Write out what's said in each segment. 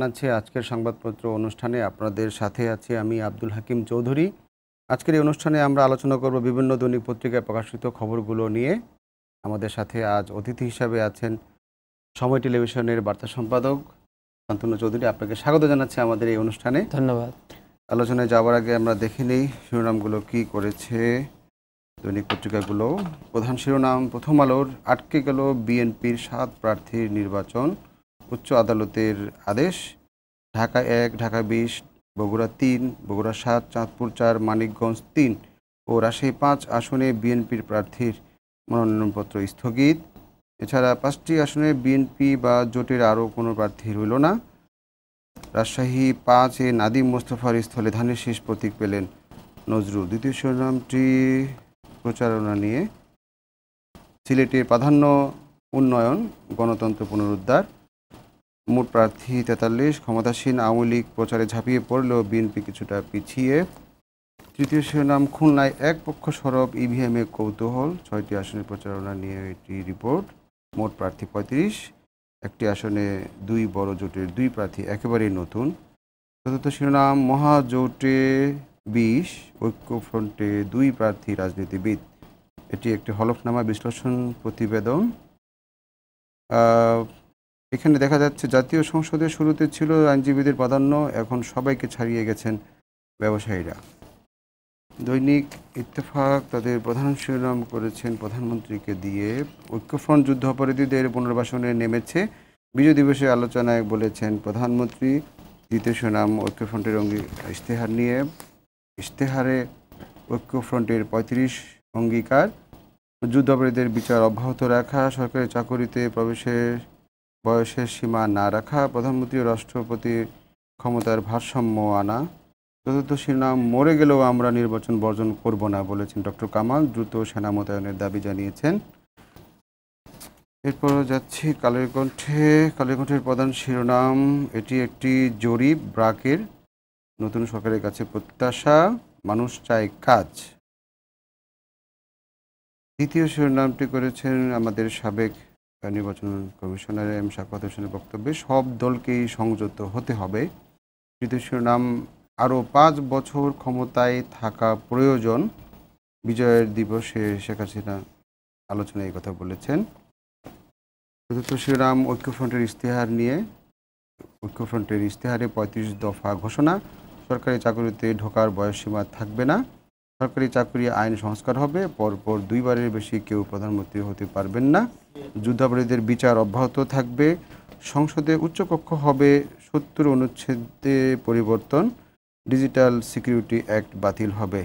জানাচ্ছে আজকের সংবাদপত্র অনুষ্ঠানে আপনাদের সাথে আছে আমি আব্দুল হাকিম চৌধুরী আজকের এই অনুষ্ঠানে আমরা আলোচনা করব বিভিন্ন দৈনিক পত্রিকায় প্রকাশিত খবরগুলো নিয়ে আমাদের সাথে আজ অতিথি হিসাবে আছেন সময় টেলিভিশনের বার্তা সম্পাদক শান্তনু চৌধুরী আপনাকে স্বাগত জানাচ্ছি আমাদের এই অনুষ্ঠানে ধন্যবাদ আলোচনায় যাওয়ার আগে আমরা দেখে নিই শিরোনামগুলো কি করেছে দৈনিক পত্রিকাগুলো প্রধান শিরোনাম প্রথম আলোর আটকে গেল বিএনপির সাত প্রার্থীর নির্বাচন উচ্চ আদালতের আদেশ ঢাকা এক ঢাকা বিশ বগুড়া তিন বগুড়া সাত চাঁদপুর চার মানিকগঞ্জ তিন ও রাজশাহী পাঁচ আসনে বিএনপির প্রার্থীর মনোনয়নপত্র স্থগিত এছাড়া পাঁচটি আসনে বিএনপি বা জোটের আরও কোনো প্রার্থী রইল না রাজশাহী পাঁচে নাদিম মোস্তফার স্থলে ধানের শেষ প্রতীক পেলেন নজরুল দ্বিতীয় শিরোনামটি প্রচারণা নিয়ে সিলেটের প্রাধান্য উন্নয়ন গণতন্ত্র পুনরুদ্ধার মোট প্রার্থী তেতাল্লিশ ক্ষমতাসীন আওয়ামী লীগ প্রচারে ঝাঁপিয়ে পড়লেও বিএনপি কিছুটা পিছিয়ে তৃতীয় শিরোনাম খুলনায় এক পক্ষ সরব ইভিএমে e কৌতূহল ছয়টি আসনের প্রচারণা নিয়ে একটি রিপোর্ট মোট প্রার্থী পঁয়ত্রিশ একটি আসনে দুই বড় জোটের দুই প্রার্থী একেবারেই নতুন চতুর্থ শিরোনাম মহাজোটে বিশ ঐক্যফ্রন্টে দুই প্রার্থী রাজনীতিবিদ এটি একটি হলফনামা বিশ্লেষণ প্রতিবেদন এখানে দেখা যাচ্ছে জাতীয় সংসদে শুরুতে ছিল আইনজীবীদের প্রাধান্য এখন সবাইকে ছাড়িয়ে গেছেন ব্যবসায়ীরা দৈনিক ইত্তেফাক তাদের প্রধান শিরোনাম করেছেন প্রধানমন্ত্রীকে দিয়ে ঐক্যফ্রন্ট যুদ্ধ অপরাধীদের পুনর্বাসনে নেমেছে বিজয় দিবসে আলোচনায় বলেছেন প্রধানমন্ত্রী দ্বিতীয় শিরোনাম ঐক্যফ্রন্টের অঙ্গী ইশতেহার নিয়ে ইশতেহারে ঐক্যফ্রন্টের পঁয়ত্রিশ অঙ্গীকার যুদ্ধ অপরাধীদের বিচার অব্যাহত রাখা সরকারি চাকরিতে প্রবেশের বয়সের সীমা না রাখা প্রধানমন্ত্রী রাষ্ট্রপতি ক্ষমতার ভারসাম্য আনা চতুর্থ সেনা মরে গেলেও আমরা নির্বাচন বর্জন করব না বলেছেন ডক্টর কামাল দ্রুত সেনা মোতায়েনের দাবি জানিয়েছেন এরপর যাচ্ছি কালের কণ্ঠে প্রধান শিরোনাম এটি একটি জরিপ ব্রাকের নতুন সরকারের কাছে প্রত্যাশা মানুষ চায় কাজ দ্বিতীয় শিরোনামটি করেছেন আমাদের সাবেক নির্বাচন কমিশনার এম শাকওয়াত হোসেনের বক্তব্যে সব দলকেই সংযত হতে হবে তৃতীয় শিরোনাম আরও পাঁচ বছর ক্ষমতায় থাকা প্রয়োজন বিজয়ের দিবসে শেখ হাসিনা আলোচনায় এই কথা বলেছেন চতুর্থ শিরোনাম ঐক্যফ্রন্টের ইশতেহার নিয়ে ঐক্যফ্রন্টের ইশতেহারে পঁয়ত্রিশ দফা ঘোষণা সরকারি চাকরিতে ঢোকার বয়সসীমা থাকবে না সরকারি চাকরি আইন সংস্কার হবে পরপর দুইবারের বেশি কেউ প্রধানমন্ত্রী হতে পারবেন না যুদ্ধাপরাধীদের বিচার অব্যাহত থাকবে সংসদে উচ্চকক্ষ হবে সত্তর অনুচ্ছেদে পরিবর্তন ডিজিটাল সিকিউরিটি অ্যাক্ট বাতিল হবে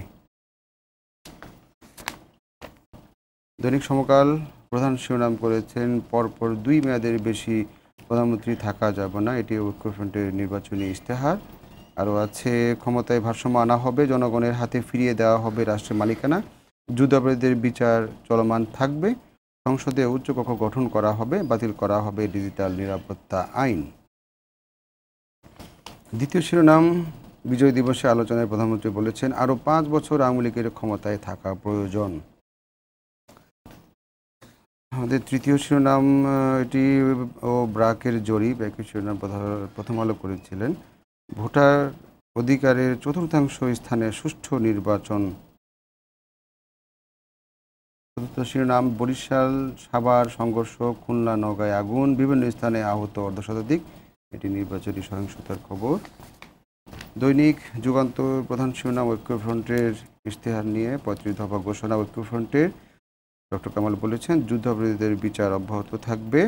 দৈনিক সমকাল প্রধান শিরোনাম করেছেন পরপর দুই মেয়াদের বেশি প্রধানমন্ত্রী থাকা যাবে না এটি ঐক্যফ্রন্টের নির্বাচনী ইশতেহার আরও আছে ক্ষমতায় ভারসাম্য আনা হবে জনগণের হাতে ফিরিয়ে দেওয়া হবে রাষ্ট্রের মালিকানা যুদ্ধাপরাধীদের বিচার চলমান থাকবে সংসদে উচ্চকক্ষ গঠন করা হবে বাতিল করা হবে ডিজিটাল নিরাপত্তা আইন দ্বিতীয় শিরোনাম বিজয় দিবসে আলোচনায় প্রধানমন্ত্রী বলেছেন আরও পাঁচ বছর আওয়ামী লীগের ক্ষমতায় থাকা প্রয়োজন আমাদের তৃতীয় শিরোনাম এটি ও ব্রাকের জরিপ একই শিরোনাম প্রথম আলো করেছিলেন ভোটার অধিকারের চতুর্থাংশ স্থানে সুষ্ঠু নির্বাচন চতুর্থ শিরোনাম বরিশাল সাভার সংঘর্ষ খুলনা নগায় আগুন বিভিন্ন স্থানে আহত অর্ধশতাধিক এটি নির্বাচনী সহিংসতার খবর দৈনিক যুগান্ত প্রধান শিরোনাম ঐক্যফ্রন্টের ইশতেহার নিয়ে পঁয়ত্রিশ দফা ঘোষণা ঐক্যফ্রন্টের ডক্টর কামাল বলেছেন যুদ্ধাপরাধীদের বিচার অব্যাহত থাকবে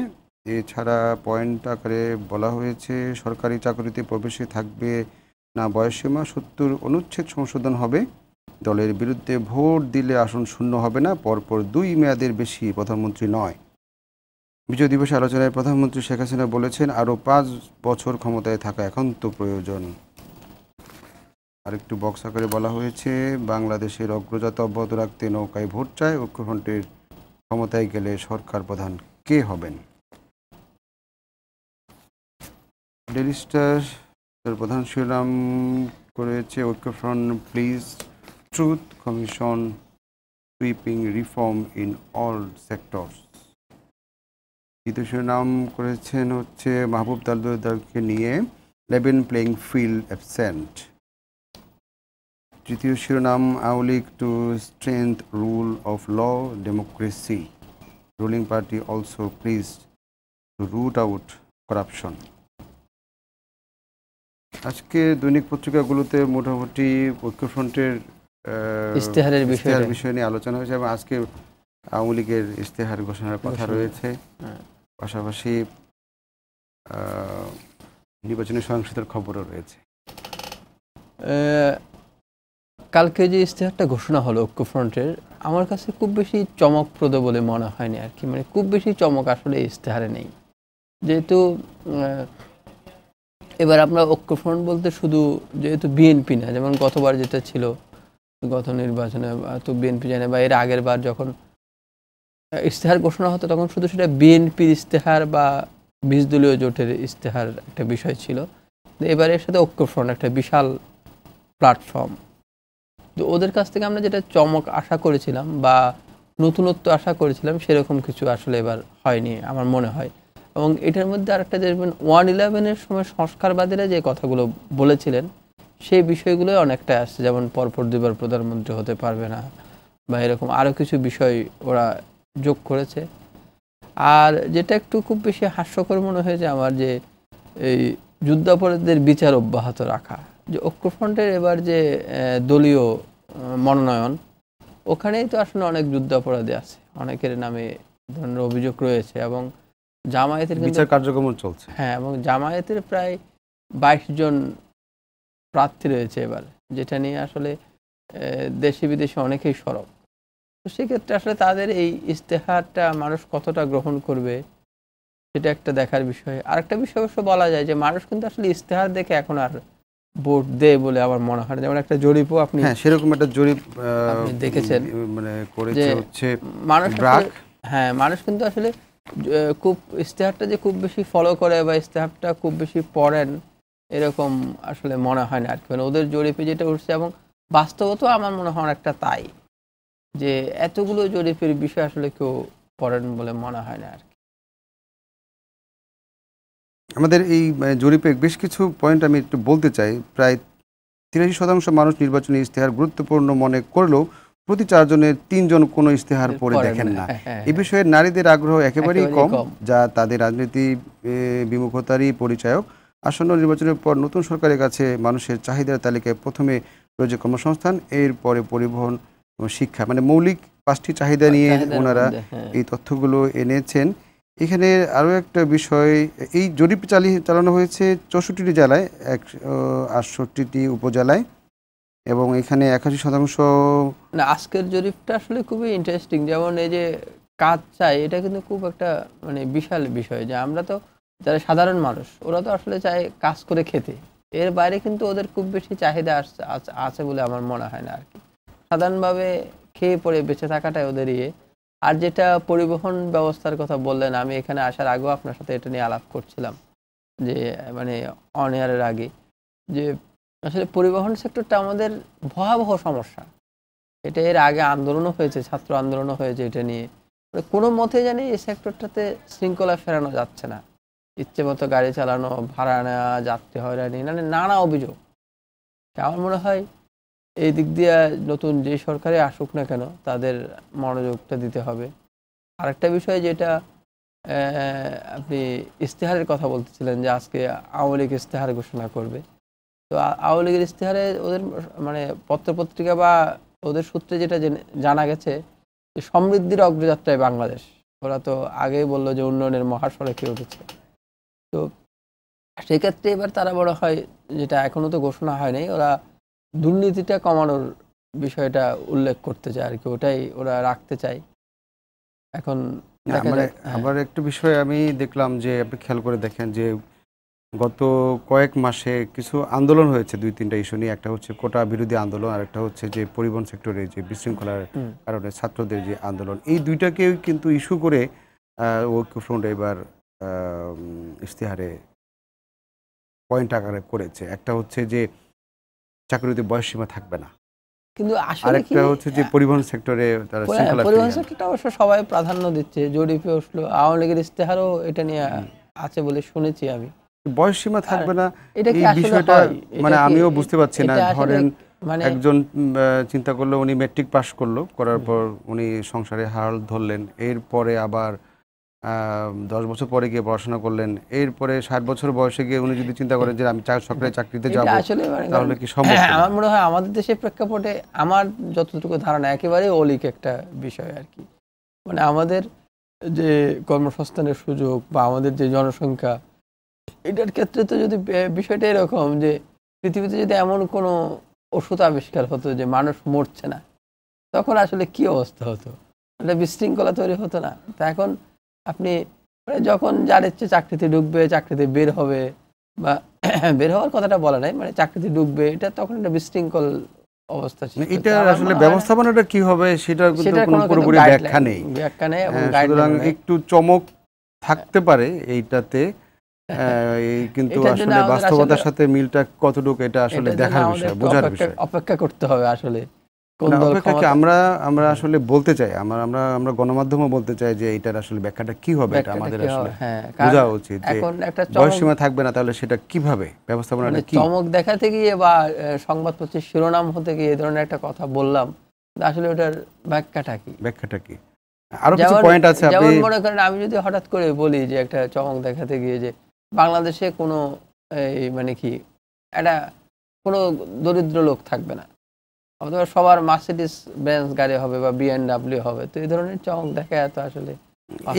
এছাড়া পয়েন্ট আকারে বলা হয়েছে সরকারি চাকরিতে প্রবেশে থাকবে না বয়সীমা সত্তর অনুচ্ছেদ সংশোধন হবে দলের বিরুদ্ধে ভোট দিলে আসন শূন্য হবে না পরপর দুই মেয়াদের বেশি প্রধানমন্ত্রী নয় বিজয় দিবসে আলোচনায় প্রধানমন্ত্রী শেখ হাসিনা বলেছেন আরও পাঁচ বছর ক্ষমতায় থাকা একান্ত প্রয়োজন আরেকটু বক্স আকারে বলা হয়েছে বাংলাদেশের অগ্রজাত অব্যাহত রাখতে নৌকায় ভোট চায় ঐক্যফ্রন্টের ক্ষমতায় গেলে সরকার প্রধান কে হবেন ডেলি স্টার তার প্রধান শিরোনাম করেছে Oikya Front pledges truth commission sweeping reform in all sectors দ্বিতীয় শিরোনাম করেছেন হচ্ছে মাহবুব তালুকদারকে নিয়ে লেভেন প্লেইং ফিল্ড অ্যাবসেন্ট তৃতীয় শিরোনাম Awami League to strength rule of law democracy ruling party also pledges to root out corruption আজকে দৈনিক পত্রিকাগুলোতে মোটামুটি ঐক্যফ্রন্টের ইশতেহারের বিষয়ের বিষয় নিয়ে আলোচনা হয়েছে এবং আজকে আওয়ামী লীগের ইশতেহার ঘোষণার কথা রয়েছে হ্যাঁ। পাশাপাশি নির্বাচনী সহিংসতার খবরও রয়েছে কালকে যে ইশতেহারটা ঘোষণা হলো ঐক্যফ্রন্টের আমার কাছে খুব বেশি চমকপ্রদ বলে মনে হয়নি আর কি মানে খুব বেশি চমক আসলে ইশতেহারে নেই যেহেতু এবার আমরা ঐক্যফ্রন্ট বলতে শুধু যেহেতু বিএনপি না যেমন গতবার যেটা ছিল গত নির্বাচনে তো বিএনপি জানে বা এর আগের বার যখন ইশতেহার ঘোষণা হতো তখন শুধু সেটা বিএনপির ইশতেহার বা বিশ দলীয় জোটের ইশতেহার একটা বিষয় ছিল এবারে এর সাথে ঐক্যফ্রন্ট একটা বিশাল প্ল্যাটফর্ম তো ওদের কাছ থেকে আমরা যেটা চমক আশা করেছিলাম বা নতুনত্ব আশা করেছিলাম সেরকম কিছু আসলে এবার হয়নি আমার মনে হয় এবং এটার মধ্যে আরেকটা দেখবেন ওয়ান ইলেভেনের সময় সংস্কারবাদীরা যে কথাগুলো বলেছিলেন সেই বিষয়গুলো অনেকটা আসছে যেমন পরপর দুবার প্রধানমন্ত্রী হতে পারবে না বা এরকম আরও কিছু বিষয় ওরা যোগ করেছে আর যেটা একটু খুব বেশি হাস্যকর মনে হয়েছে আমার যে এই যুদ্ধাপরাধীদের বিচার অব্যাহত রাখা যে ঐক্যফ্রন্টের এবার যে দলীয় মনোনয়ন ওখানেই তো আসলে অনেক যুদ্ধাপরাধী আছে অনেকের নামে ধরনের অভিযোগ রয়েছে এবং জামায়াতের বিচার কার্যক্রম চলছে হ্যাঁ এবং জামায়াতের প্রায় বাইশ জন প্রার্থী রয়েছে এবার যেটা নিয়ে আসলে দেশে বিদেশে অনেকেই সরব তো সেক্ষেত্রে আসলে তাদের এই ইস্তেহারটা মানুষ কতটা গ্রহণ করবে সেটা একটা দেখার বিষয় আরেকটা বিষয় অবশ্য বলা যায় যে মানুষ কিন্তু আসলে ইস্তেহার দেখে এখন আর ভোট দেয় বলে আমার মনে হয় যেমন একটা জরিপও আপনি হ্যাঁ, সেরকম একটা জরিপ দেখেছেন মানে করেছে হচ্ছে মানুষ হ্যাঁ মানুষ কিন্তু আসলে খুব ইশতেহারটা যে খুব বেশি ফলো করে বা ইশতেহারটা খুব বেশি পড়েন এরকম আসলে মনে হয় না আর কি মানে ওদের জরিপে যেটা উঠছে এবং বাস্তবত আমার মনে হয় একটা তাই যে এতগুলো জরিপের বিষয় আসলে কেউ পড়েন বলে মনে হয় না আর কি আমাদের এই জরিপের বেশ কিছু পয়েন্ট আমি একটু বলতে চাই প্রায় তিরাশি শতাংশ মানুষ নির্বাচনী ইশতেহার গুরুত্বপূর্ণ মনে করলেও প্রতি চারজনের তিনজন কোনো ইশতেহার পড়ে দেখেন না হ্যাঁ, হ্যাঁ। এ বিষয়ে নারীদের আগ্রহ একেবারেই কম যা তাদের রাজনীতি বিমুখতারই পরিচায়ক আসন্ন নির্বাচনের পর নতুন সরকারের কাছে মানুষের চাহিদার তালিকায় প্রথমে রয়েছে কর্মসংস্থান এর পরে পরিবহন শিক্ষা মানে মৌলিক পাঁচটি চাহিদা নিয়ে ওনারা হ্যাঁ। এই তথ্যগুলো এনেছেন এখানে আরও একটা বিষয় এই জরিপ চালিয়ে চালানো হয়েছে চৌষট্টিটি জেলায় এক আটষট্টিটি উপজেলায় এবং এখানে একাশি শতাংশ আজকের জরিপটা আসলে খুবই ইন্টারেস্টিং যেমন এই যে কাজ চাই এটা কিন্তু খুব একটা মানে বিশাল বিষয় যে আমরা তো যারা সাধারণ মানুষ ওরা তো আসলে চায় কাজ করে খেতে এর বাইরে কিন্তু ওদের খুব বেশি চাহিদা আছে বলে আমার মনে হয় না আর কি সাধারণভাবে খেয়ে পড়ে বেঁচে থাকাটাই ওদের ইয়ে আর যেটা পরিবহন ব্যবস্থার কথা বললেন আমি এখানে আসার আগেও আপনার সাথে এটা নিয়ে আলাপ করছিলাম যে মানে অন এয়ারের আগে যে আসলে পরিবহন সেক্টরটা আমাদের ভয়াবহ সমস্যা এটা এর আগে আন্দোলনও হয়েছে ছাত্র আন্দোলনও হয়েছে এটা নিয়ে মানে কোনো মতে জানি এই সেক্টরটাতে শৃঙ্খলা ফেরানো যাচ্ছে না ইচ্ছে মতো গাড়ি চালানো ভাড়া নেওয়া যাত্রী হয়রানি মানে নানা অভিযোগ আমার মনে হয় এই দিক দিয়ে নতুন যে সরকারে আসুক না কেন তাদের মনোযোগটা দিতে হবে আরেকটা বিষয় যেটা আপনি ইশতেহারের কথা বলতেছিলেন যে আজকে আওয়ামী লীগ ইস্তেহার ঘোষণা করবে তো আওয়ামী লীগের ইশতেহারে ওদের মানে পত্রপত্রিকা বা ওদের সূত্রে যেটা জানা গেছে যে সমৃদ্ধির অগ্রযাত্রায় বাংলাদেশ ওরা তো আগেই বললো যে উন্নয়নের মহাসড়কে উঠেছে তো সেক্ষেত্রে এবার তারা বড় হয় যেটা এখনও তো ঘোষণা হয়নি ওরা দুর্নীতিটা কমানোর বিষয়টা উল্লেখ করতে চায় আর কি ওটাই ওরা রাখতে চায় এখন আবার একটা বিষয় আমি দেখলাম যে আপনি খেয়াল করে দেখেন যে গত কয়েক মাসে কিছু আন্দোলন হয়েছে দুই তিনটা ইস্যু নিয়ে একটা হচ্ছে কোটা বিরোধী আন্দোলন আর একটা হচ্ছে যে পরিবহন সেক্টরে যে বিশৃঙ্খলার কারণে ছাত্রদের যে আন্দোলন এই দুইটাকে কিন্তু ইস্যু করে ঐক্যফ্রন্ট এবার ইশতেহারে পয়েন্ট আকারে করেছে একটা হচ্ছে যে চাকরিতে সীমা থাকবে না কিন্তু হচ্ছে যে পরিবহন সেক্টরে তারা সবাই প্রাধান্য দিচ্ছে জরিপে আওয়ামী লীগের ইস্তেহারও এটা নিয়ে আছে বলে শুনেছি আমি বয়স সীমা থাকবে না এই বিষয়টা মানে আমিও বুঝতে পারছি না ধরেন মানে একজন চিন্তা করলো উনি মেট্রিক পাশ করলো করার পর উনি সংসারে হাল ধরলেন এরপরে আবার দশ বছর পরে গিয়ে পড়াশোনা করলেন এরপরে ষাট বছর বয়সে গিয়ে উনি যদি চিন্তা করেন যে আমি সরকারি চাকরিতে যাবো মানে তাহলে মানে কি সম্ভব হ্যাঁ, আমার মনে হয় আমাদের দেশের প্রেক্ষাপটে আমার যতটুকু ধারণা একেবারে অলিক একটা বিষয় আর কি মানে আমাদের যে কর্মসংস্থানের সুযোগ বা আমাদের যে জনসংখ্যা এটার ক্ষেত্রে তো যদি বিষয়টা এরকম যে পৃথিবীতে যদি এমন কোনো ওষুধ আবিষ্কার হতো যে মানুষ মরছে না তখন আসলে কি অবস্থা হতো একটা বিশৃঙ্খলা তৈরি হতো না তা এখন আপনি মানে যখন যার ইচ্ছে চাকরিতে ঢুকবে চাকরিতে বের হবে বা বের হওয়ার কথাটা বলা নাই মানে চাকরিতে ঢুকবে এটা তখন একটা বিশৃঙ্খল অবস্থা ছিল এটা আসলে ব্যবস্থাপনাটা কি হবে সেটা কোনো পুরোপুরি ব্যাখ্যা নেই ব্যাখ্যা হ্যাঁ, নেই একটু চমক থাকতে পারে এইটাতে হ্যাঁ, কিন্তু আসলে বাস্তবতার সাথে মিলটা কতটুকু এটা আসলে দেখার বিষয় বোঝার বিষয় অপেক্ষা করতে হবে আসলে আমরা আমরা আসলে বলতে চাই আমরা আমরা আমরা গণমাধ্যমে বলতে চাই যে এটার আসলে ব্যাখ্যাটা কি হবে এটা আমাদের আসলে হ্যাঁ, বোঝা উচিত যে বয়স সীমা থাকবে না তাহলে সেটা কিভাবে ব্যবস্থাপনা মানে কি চমক দেখাতে গিয়ে বা সংবাদপত্রের শিরোনাম হতে গিয়ে এই ধরনের একটা কথা বললাম আসলে ওটার ব্যাখ্যাটা কি ব্যাখ্যাটা কি আরো কিছু পয়েন্ট আছে আপনি যেমন মনে করেন আমি যদি হঠাৎ করে বলি যে একটা চমক দেখাতে গিয়ে যে বাংলাদেশে কোনো এই মানে কি একটা কোনো দরিদ্র লোক থাকবে না অথবা সবার মার্সিডিস ব্র্যান্স গাড়ি হবে বা বিএনডাব্লিউ হবে তো এই ধরনের চমক দেখা এত আসলে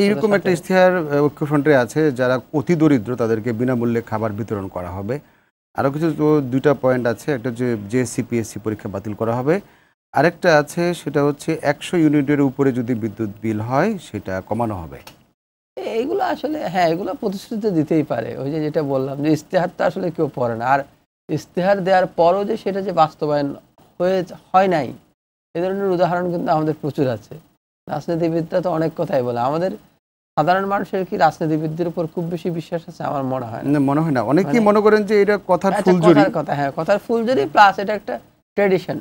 এইরকম একটা ইশতেহার ঐক্যফ্রন্টে আছে যারা অতি দরিদ্র তাদেরকে বিনামূল্যে খাবার বিতরণ করা হবে আরও কিছু দুইটা পয়েন্ট আছে একটা যে জেসিপিএসসি পরীক্ষা বাতিল করা হবে আরেকটা আছে সেটা হচ্ছে একশো ইউনিটের উপরে যদি বিদ্যুৎ বিল হয় সেটা কমানো হবে এইগুলো আসলে হ্যাঁ এগুলো প্রতিশ্রুতি দিতেই পারে ওই যে যেটা বললাম যে ইশতেহারটা আসলে কেউ পড়ে না আর ইশতেহার দেওয়ার পরও যে সেটা যে বাস্তবায়ন হয়ে হয় নাই এ ধরনের উদাহরণ কিন্তু আমাদের প্রচুর আছে রাজনীতিবিদরা তো অনেক কথাই বলে আমাদের সাধারণ মানুষের কি রাজনীতিবিদদের উপর খুব বেশি বিশ্বাস আছে আমার মনে হয় না মনে হয় না অনেকেই মানে মনে করেন যে এটা কথার আচ্ছা, ফুলঝুরি কথা হ্যাঁ কথার ফুলঝুরি প্লাস এটা একটা ট্রেডিশন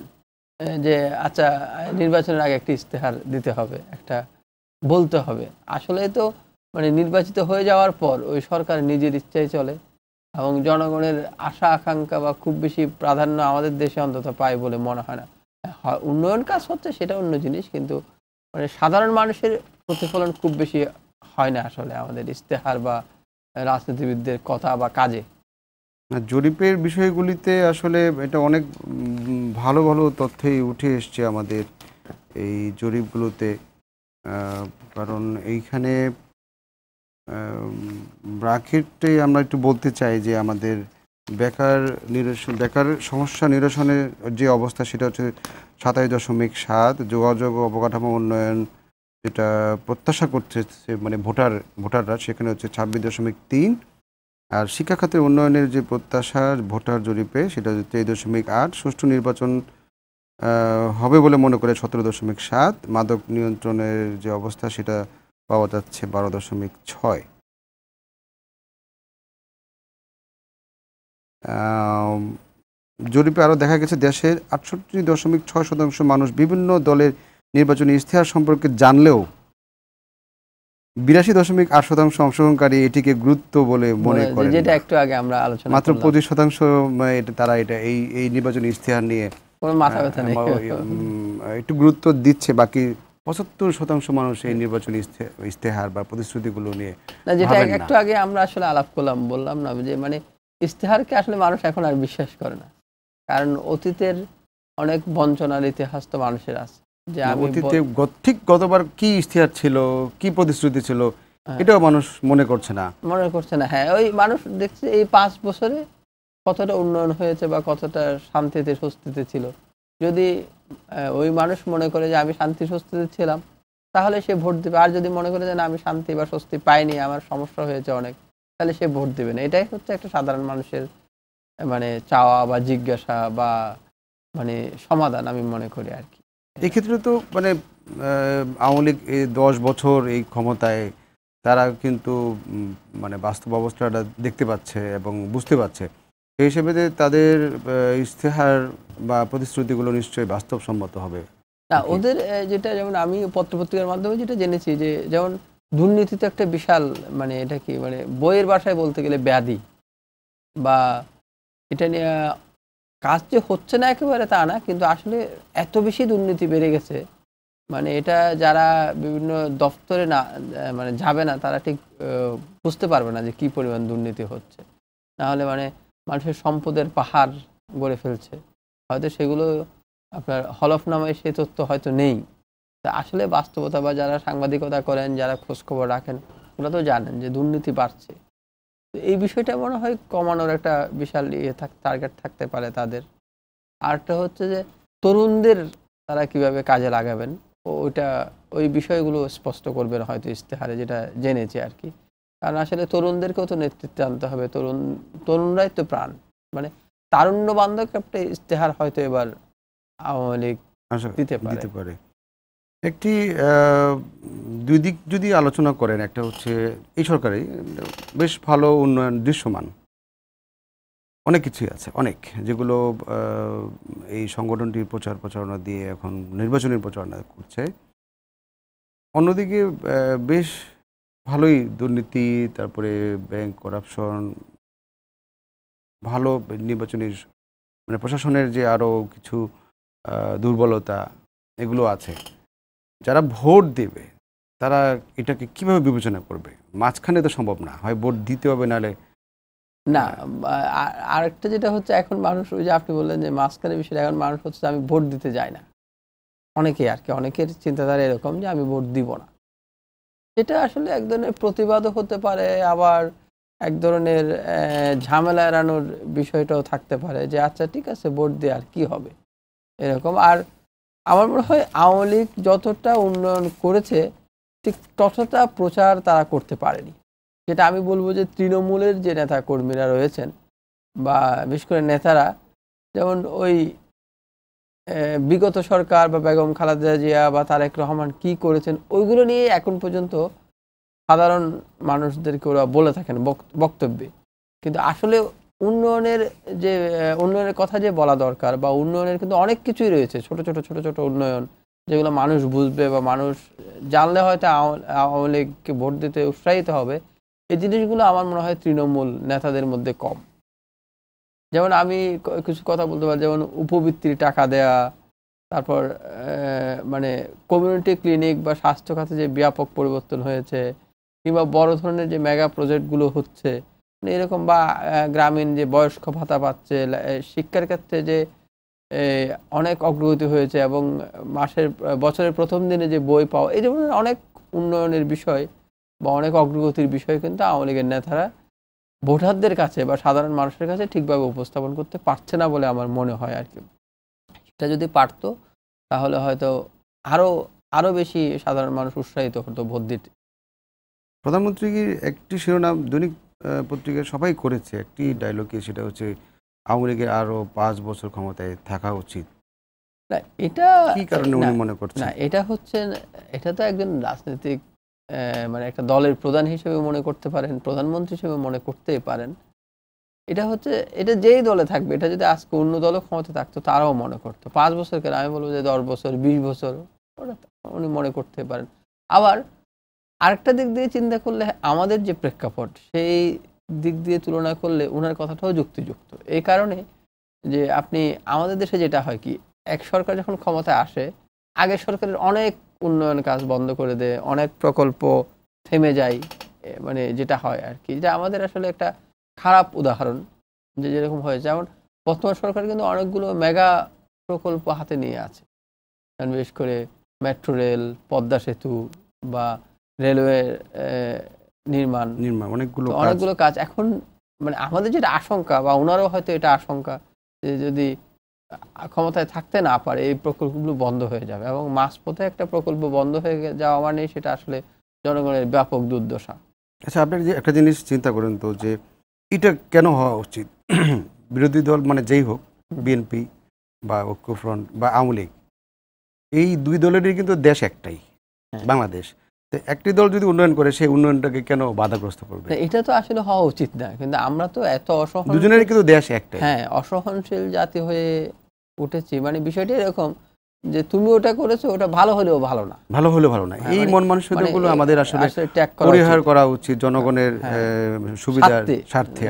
যে আচ্ছা নির্বাচনের আগে একটা ইশতেহার দিতে হবে একটা বলতে হবে আসলে তো মানে নির্বাচিত হয়ে যাওয়ার পর ওই সরকার নিজের ইচ্ছায় চলে এবং জনগণের আশা আকাঙ্ক্ষা বা খুব বেশি প্রাধান্য আমাদের দেশে অন্তত পায় বলে মনে হয় না উন্নয়ন কাজ হচ্ছে সেটা অন্য জিনিস কিন্তু মানে সাধারণ মানুষের প্রতিফলন খুব বেশি হয় না আসলে আমাদের ইশতেহার বা রাজনীতিবিদদের কথা বা কাজে জরিপের বিষয়গুলিতে আসলে এটা অনেক ভালো ভালো তথ্যই উঠে এসছে আমাদের এই জরিপগুলোতে কারণ এইখানে ব্রাকেটটাই আমরা একটু বলতে চাই যে আমাদের বেকার নিরসন বেকার সমস্যা নিরসনের যে অবস্থা সেটা হচ্ছে সাতাশ দশমিক সাত যোগাযোগ অবকাঠামো উন্নয়ন যেটা প্রত্যাশা করছে মানে ভোটার ভোটাররা সেখানে হচ্ছে ছাব্বিশ দশমিক তিন আর শিক্ষা খাতের উন্নয়নের যে প্রত্যাশা ভোটার জরিপে সেটা হচ্ছে তেইশ দশমিক আট সুষ্ঠু নির্বাচন হবে বলে মনে করে সতেরো দশমিক সাত মাদক নিয়ন্ত্রণের যে অবস্থা সেটা পাওয়া যাচ্ছে বারো দশমিক ছয় জরিপে আরও দেখা গেছে দেশের আটষট্টি দশমিক ছয় শতাংশ মানুষ বিভিন্ন দলের নির্বাচনী ইশতেহার সম্পর্কে জানলেও বিরাশি দশমিক আট শতাংশ অংশগ্রহণকারী এটিকে গুরুত্ব বলে মনে করে যেটা একটু আগে আমরা আলোচনা মাত্র পঁচিশ শতাংশ মানে তারা এটা এই এই নির্বাচনী ইশতেহার নিয়ে একটু গুরুত্ব দিচ্ছে বাকি পঁচাত্তর শতাংশ মানুষ এই নির্বাচনী ইস্তেহার বা প্রতিশ্রুতিগুলো নিয়ে না যেটা একটু আগে আমরা আসলে আলাপ করলাম বললাম না যে মানে ইস্তেহারকে আসলে মানুষ এখন আর বিশ্বাস করে না কারণ অতীতের অনেক বঞ্চনার ইতিহাস তো মানুষের আছে যে অতীতে ঠিক গতবার কি ইস্তেহার ছিল কি প্রতিশ্রুতি ছিল হ্যাঁ। এটাও মানুষ মনে করছে না মনে করছে না হ্যাঁ ওই মানুষ দেখছে এই পাঁচ বছরে কতটা উন্নয়ন হয়েছে বা কতটা শান্তিতে স্বস্তিতে ছিল যদি ওই মানুষ মনে করে যে আমি শান্তি স্বস্তিতে ছিলাম তাহলে সে ভোট দেবে আর যদি মনে করে যে না আমি শান্তি বা স্বস্তি পাইনি আমার সমস্যা হয়েছে অনেক তাহলে সে ভোট দেবে না এটাই হচ্ছে একটা সাধারণ মানুষের মানে চাওয়া বা জিজ্ঞাসা বা মানে সমাধান আমি মনে করি আর কি এক্ষেত্রে তো মানে আওয়ামী লীগ দশ বছর এই ক্ষমতায় তারা কিন্তু মানে বাস্তব অবস্থাটা দেখতে পাচ্ছে এবং বুঝতে পারছে সেই হিসেবে তাদের ইশতেহার বা প্রতিশ্রুতিগুলো নিশ্চয়ই বাস্তবসম্মত হবে না ওদের যেটা যেমন আমি পত্রপত্রিকার মাধ্যমে যেটা জেনেছি যে যেমন দুর্নীতি তো একটা বিশাল মানে এটা কি মানে বইয়ের বাসায় বলতে গেলে ব্যাধি বা এটা নিয়ে কাজ যে হচ্ছে না একেবারে তা না কিন্তু আসলে এত বেশি দুর্নীতি বেড়ে গেছে মানে এটা যারা বিভিন্ন দপ্তরে না মানে যাবে না তারা ঠিক বুঝতে পারবে না যে কি পরিমাণ দুর্নীতি হচ্ছে নাহলে মানে মানুষের সম্পদের পাহাড় গড়ে ফেলছে হয়তো সেগুলো আপনার হলফনামায় সেই তথ্য হয়তো নেই তা আসলে বাস্তবতা বা যারা সাংবাদিকতা করেন যারা খোঁজখবর রাখেন ওরা তো জানেন যে দুর্নীতি বাড়ছে তো এই বিষয়টা মনে হয় কমানোর একটা বিশাল ইয়ে থাক টার্গেট থাকতে পারে তাদের আরটা হচ্ছে যে তরুণদের তারা কিভাবে কাজে লাগাবেন ওইটা ওই বিষয়গুলো স্পষ্ট করবেন হয়তো ইশতেহারে যেটা জেনেছে আর কি কারণ আসলে তরুণদেরকেও তো নেতৃত্বে আনতে হবে তরুণ তরুণরাই তো প্রাণ মানে তারুণ্য বান্ধব একটা ইশতেহার হয়তো এবার আওয়ামী লীগ দিতে পারে একটি দুই দিক যদি আলোচনা করেন একটা হচ্ছে এই সরকারে বেশ ভালো উন্নয়ন দৃশ্যমান অনেক কিছুই আছে অনেক যেগুলো এই সংগঠনটির প্রচার প্রচারণা দিয়ে এখন নির্বাচনী প্রচারণা করছে অন্যদিকে বেশ ভালোই দুর্নীতি তারপরে ব্যাংক করাপশন ভালো নির্বাচনের মানে প্রশাসনের যে আরও কিছু দুর্বলতা এগুলো আছে যারা ভোট দেবে তারা এটাকে কিভাবে বিবেচনা করবে মাঝখানে তো সম্ভব না হয় ভোট দিতে হবে নাহলে না আরেকটা যেটা হচ্ছে এখন মানুষ ওই যে আপনি বললেন যে মাঝখানে বিষয়টা এখন মানুষ হচ্ছে আমি ভোট দিতে যাই না অনেকে আর কি অনেকের চিন্তাধারা এরকম যে আমি ভোট দিব না এটা আসলে এক ধরনের প্রতিবাদও হতে পারে আবার এক ধরনের ঝামেলা এড়ানোর বিষয়টাও থাকতে পারে যে আচ্ছা ঠিক আছে ভোট দিয়ে আর কি হবে এরকম আর আমার মনে হয় আওয়ামী লীগ যতটা উন্নয়ন করেছে ঠিক ততটা প্রচার তারা করতে পারেনি সেটা আমি বলবো যে তৃণমূলের যে নেতা কর্মীরা রয়েছেন বা বিশেষ করে নেতারা যেমন ওই বিগত সরকার বা বেগম খালেদা জিয়া বা তারেক রহমান কি করেছেন ওইগুলো নিয়ে এখন পর্যন্ত সাধারণ মানুষদেরকে ওরা বলে থাকেন বক্তব্যে কিন্তু আসলে উন্নয়নের যে উন্নয়নের কথা যে বলা দরকার বা উন্নয়নের কিন্তু অনেক কিছুই রয়েছে ছোট ছোট ছোট ছোট উন্নয়ন যেগুলো মানুষ বুঝবে বা মানুষ জানলে হয়তো আওয়ামী লীগকে ভোট দিতে উৎসাহিত হবে এই জিনিসগুলো আমার মনে হয় তৃণমূল নেতাদের মধ্যে কম যেমন আমি কিছু কথা বলতে পারি যেমন উপবৃত্তির টাকা দেয়া তারপর মানে কমিউনিটি ক্লিনিক বা স্বাস্থ্য খাতে যে ব্যাপক পরিবর্তন হয়েছে কিংবা বড় ধরনের যে মেগা প্রজেক্টগুলো হচ্ছে মানে এরকম বা গ্রামীণ যে বয়স্ক ভাতা পাচ্ছে শিক্ষার ক্ষেত্রে যে অনেক অগ্রগতি হয়েছে এবং মাসের বছরের প্রথম দিনে যে বই পাওয়া এই ধরনের মানে অনেক উন্নয়নের বিষয় বা অনেক অগ্রগতির বিষয় কিন্তু আওয়ামী লীগের নেতারা ভোটারদের কাছে বা সাধারণ মানুষের কাছে ঠিকভাবে উপস্থাপন করতে পারছে না বলে আমার মনে হয় আর কি সেটা যদি পারতো তাহলে হয়তো আরও আরও বেশি সাধারণ মানুষ উৎসাহিত হতো ভোট দিতে প্রধানমন্ত্রী একটি শিরোনাম দৈনিক পত্রিকায় সবাই করেছে একটি ডায়লগে সেটা হচ্ছে আওয়ামী লীগের আরও পাঁচ বছর ক্ষমতায় থাকা উচিত না এটা কি কারণে উনি মনে করছেন না এটা হচ্ছে এটা তো একজন রাজনৈতিক মানে একটা দলের প্রধান হিসেবে মনে করতে পারেন প্রধানমন্ত্রী হিসেবে মনে করতেই পারেন এটা হচ্ছে এটা যেই দলে থাকবে এটা যদি আজকে অন্য দলও ক্ষমতা থাকতো তারাও মনে করতো পাঁচ বছর কেন আমি বলবো যে দশ বছর বিশ বছর ওটা উনি মনে করতে পারেন আবার আরেকটা দিক দিয়ে চিন্তা করলে আমাদের যে প্রেক্ষাপট সেই দিক দিয়ে তুলনা করলে ওনার কথাটাও যুক্তিযুক্ত এই কারণে যে আপনি আমাদের দেশে যেটা হয় কি এক সরকার যখন ক্ষমতায় আসে আগে সরকারের অনেক উন্নয়ন কাজ বন্ধ করে দেয় অনেক প্রকল্প থেমে যায় মানে যেটা হয় আর কি যেটা আমাদের আসলে একটা খারাপ উদাহরণ যে যেরকম হয়ে যেমন বর্তমান সরকার কিন্তু অনেকগুলো মেগা প্রকল্প হাতে নিয়ে আছে বিশেষ করে মেট্রো রেল পদ্মা সেতু বা রেলওয়ে নির্মাণ নির্মাণ অনেকগুলো অনেকগুলো কাজ এখন মানে আমাদের যেটা আশঙ্কা বা ওনারও হয়তো এটা আশঙ্কা যে যদি ক্ষমতায় থাকতে না পারে এই প্রকল্পগুলো বন্ধ হয়ে যাবে এবং মাঝপথে একটা প্রকল্প বন্ধ হয়ে যাওয়া মানে সেটা আসলে জনগণের ব্যাপক দুর্দশা আচ্ছা আপনি যে একটা জিনিস চিন্তা করেন তো যে এটা কেন হওয়া উচিত বিরোধী দল মানে যেই হোক বিএনপি বা ঐক্যফ্রন্ট বা আওয়ামী লীগ এই দুই দলেরই কিন্তু দেশ একটাই হ্যাঁ। বাংলাদেশ তো একটি দল যদি উন্নয়ন করে সেই উন্নয়নটাকে কেন বাধাগ্রস্ত করবে এটা তো আসলে হওয়া উচিত না কিন্তু আমরা তো এত অসহন দুজনের কিন্তু দেশ একটা হ্যাঁ অসহনশীল জাতি হয়ে উঠেছি মানে বিষয়টি এরকম যে তুমি ওটা করেছো ওটা ভালো হলেও ভালো না ভালো হলেও ভালো না হ্যাঁ, এই মানে মন মানসিকতাগুলো মানে আমাদের আসলে পরিহার করা উচিত জনগণের হ্যাঁ, সুবিধার স্বার্থে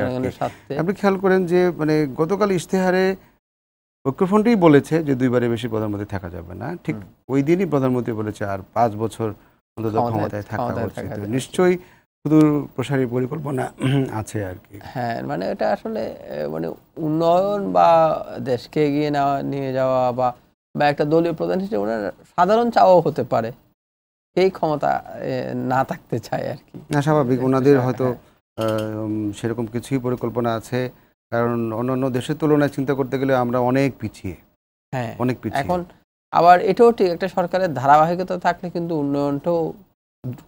আপনি খেয়াল করেন যে মানে গতকাল ইশতেহারে ঐক্যফ্রন্টই বলেছে যে দুইবারে বেশি প্রধানমন্ত্রী থাকা যাবে না ঠিক ওই দিনই প্রধানমন্ত্রী বলেছে আর পাঁচ বছর অন্তত ক্ষমতায় থাকা উচিত নিশ্চয়ই সুদূর প্রসারী পরিকল্পনা আছে আর কি হ্যাঁ মানে এটা আসলে মানে উন্নয়ন বা দেশকে এগিয়ে নেওয়া নিয়ে যাওয়া বা বা একটা দলীয় প্রধান হিসেবে ওনার সাধারণ চাওয়াও হতে পারে এই ক্ষমতা না থাকতে চায় আর কি না স্বাভাবিক ওনাদের হয়তো হ্যাঁ। সেরকম কিছুই পরিকল্পনা আছে কারণ অন্যান্য দেশের তুলনায় চিন্তা করতে গেলে আমরা অনেক পিছিয়ে হ্যাঁ অনেক পিছিয়ে এখন আবার এটাও ঠিক একটা সরকারের ধারাবাহিকতা থাকলে কিন্তু উন্নয়নটাও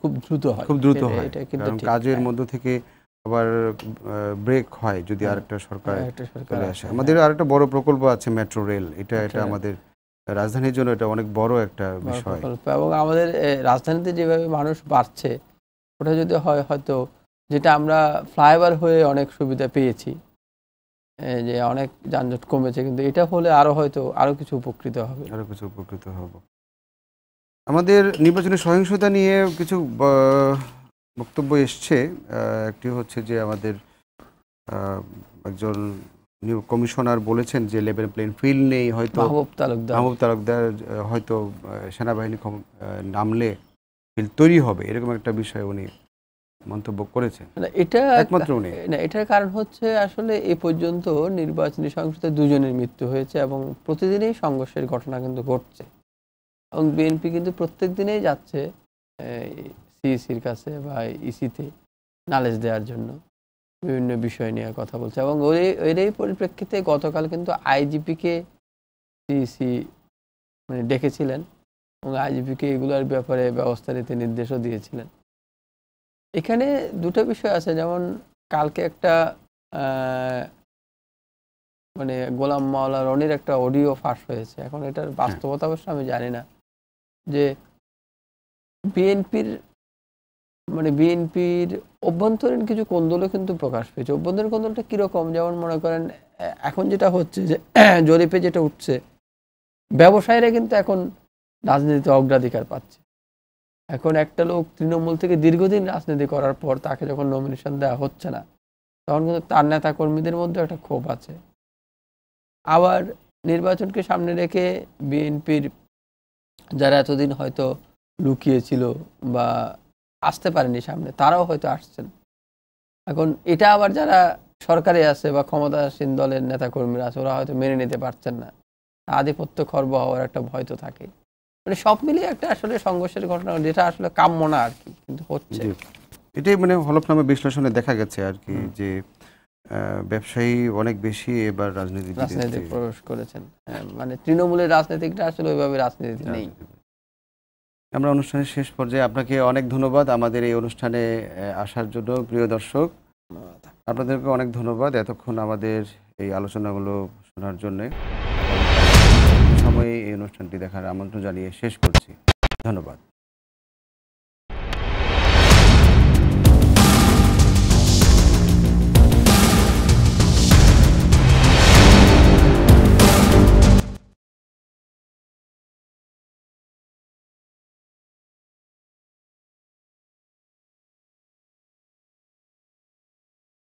খুব দ্রুত হয় খুব দ্রুত হয় এটা কিন্তু কাজের হ্যাঁ। মধ্যে থেকে আবার ব্রেক হয় যদি হ্যাঁ, আরেকটা হ্যাঁ, সরকার চলে আসে আমাদের আরেকটা বড় প্রকল্প আছে মেট্রো রেল এটা আচ্ছা। এটা আমাদের রাজধানীর জন্য এটা অনেক বড় একটা বিষয় এবং আমাদের রাজধানীতে যেভাবে মানুষ বাড়ছে ওটা যদি হয় হয়তো যেটা আমরা ফ্লাইওভার হয়ে অনেক সুবিধা পেয়েছি যে অনেক যানজট কমেছে কিন্তু এটা হলে আরও হয়তো আরও কিছু উপকৃত হবে আরও কিছু উপকৃত হব আমাদের নির্বাচনের সহিংসতা নিয়ে কিছু বক্তব্য এসছে একটি হচ্ছে যে আমাদের একজন কমিশনার বলেছেন যে লেভেল প্লেন ফিল নেই হয়তো মাহবুব তালুকদার মাহবুব তালুকদার হয়তো সেনাবাহিনী নামলে ফিল তৈরি হবে এরকম একটা বিষয় উনি মন্তব্য করেছেন এটা একমাত্র উনি না এটার কারণ হচ্ছে আসলে এ পর্যন্ত নির্বাচনী সংসদে দুজনের মৃত্যু হয়েছে এবং প্রতিদিনই সংঘর্ষের ঘটনা কিন্তু ঘটছে এবং বিএনপি কিন্তু প্রত্যেক দিনেই যাচ্ছে সিইসির কাছে বা ইসিতে নালেজ দেওয়ার জন্য বিভিন্ন বিষয় নিয়ে কথা বলছে এবং ওই এই পরিপ্রেক্ষিতে গতকাল কিন্তু আইজিপিকে সিইসি মানে ডেকেছিলেন এবং আইজিপিকে এগুলোর ব্যাপারে ব্যবস্থা নিতে নির্দেশও দিয়েছিলেন এখানে দুটো বিষয় আছে যেমন কালকে একটা মানে গোলাম মাওলা রনির একটা অডিও ফাঁস হয়েছে এখন এটার হ্যাঁ। বাস্তবতা অবশ্য আমি জানি না যে বিএনপির মানে বিএনপির অভ্যন্তরীণ কিছু কোন্দলও কিন্তু প্রকাশ পেয়েছে অভ্যন্তরীণ কোন্দলটা কীরকম যেমন মনে করেন এখন যেটা হচ্ছে যে জরিপে যেটা উঠছে ব্যবসায়ীরা কিন্তু এখন রাজনীতিতে অগ্রাধিকার পাচ্ছে এখন একটা লোক তৃণমূল থেকে দীর্ঘদিন রাজনীতি করার পর তাকে যখন নমিনেশন দেওয়া হচ্ছে না তখন কিন্তু তার নেতা কর্মীদের মধ্যে একটা ক্ষোভ আছে আবার নির্বাচনকে সামনে রেখে বিএনপির যারা এতদিন হয়তো লুকিয়েছিল বা আসতে পারেনি সামনে তারাও হয়তো আসছেন এখন এটা আবার যারা সরকারে আছে বা ক্ষমতাসীন দলের নেতাকর্মীরা আছে ওরা হয়তো মেনে নিতে পারছেন না আধিপত্য খর্ব হওয়ার একটা ভয় তো থাকেই মানে সব মিলিয়ে একটা আসলে সংঘর্ষের ঘটনা যেটা আসলে কাম্য না আর কি কিন্তু হচ্ছে এটাই মানে হলফনামা বিশ্লেষণে দেখা গেছে আর কি যে ব্যবসায়ী অনেক বেশি এবার রাজনীতি রাজনীতি প্রবেশ করেছেন হ্যাঁ, মানে তৃণমূলের রাজনীতিটা আসলে ওইভাবে রাজনীতি নেই আমরা অনুষ্ঠানের শেষ পর্যায়ে আপনাকে অনেক ধন্যবাদ আমাদের এই অনুষ্ঠানে আসার জন্য প্রিয় দর্শক আপনাদেরকে অনেক ধন্যবাদ এতক্ষণ আমাদের এই আলোচনাগুলো শোনার জন্যে সময়ে এই অনুষ্ঠানটি দেখার আমন্ত্রণ জানিয়ে শেষ করছি ধন্যবাদ